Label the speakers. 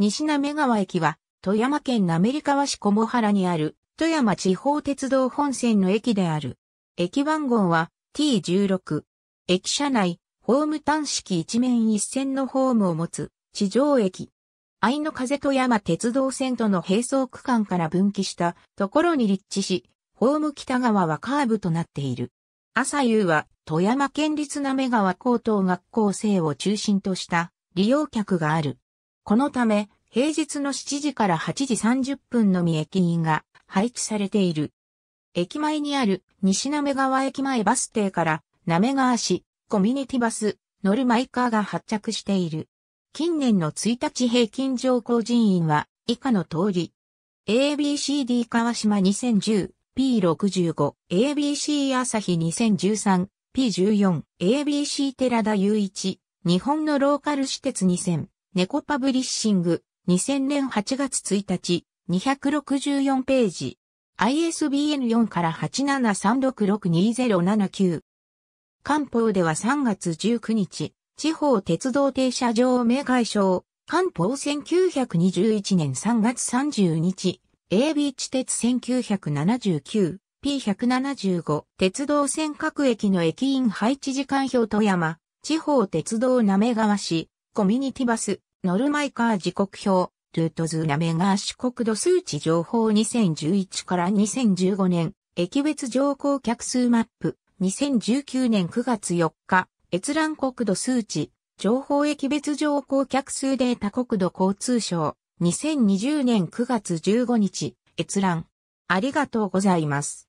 Speaker 1: 西滑川駅は、富山県滑川市小原にある、富山地方鉄道本線の駅である。駅番号は T16。駅舎内、ホーム端式一面一線のホームを持つ、地上駅。愛の風富山鉄道線との並走区間から分岐したところに立地し、ホーム北側はカーブとなっている。朝夕は富山県立滑川高等学校生を中心とした利用客がある。このため、平日の7時から8時30分のみ駅員が配置されている。駅前にある西滑川駅前バス停から滑川市コミュニティバス乗るマイカーが発着している。近年の1日平均乗降人員は以下の通り。ABCD 川島 2010P65、ABC 朝日 2013P14、ABC 寺田雄一、日本のローカル私鉄2000。猫パブリッシング、2000年8月1日、264ページ。ISBN4 から873662079。官報では3月19日、地方鉄道停車場名解消。官報1921年3月30日、AB 地鉄 1979P175 鉄道線各駅の駅員配置時間表富山、地方鉄道滑川市、コミュニティバス、ノルマイカー時刻表、ルートズナメガー市国土数値情報2011から2015年、駅別乗降客数マップ、2019年9月4日、閲覧国土数値、情報駅別乗降客数データ国土交通省、2020年9月15日、閲覧。ありがとうござ
Speaker 2: います。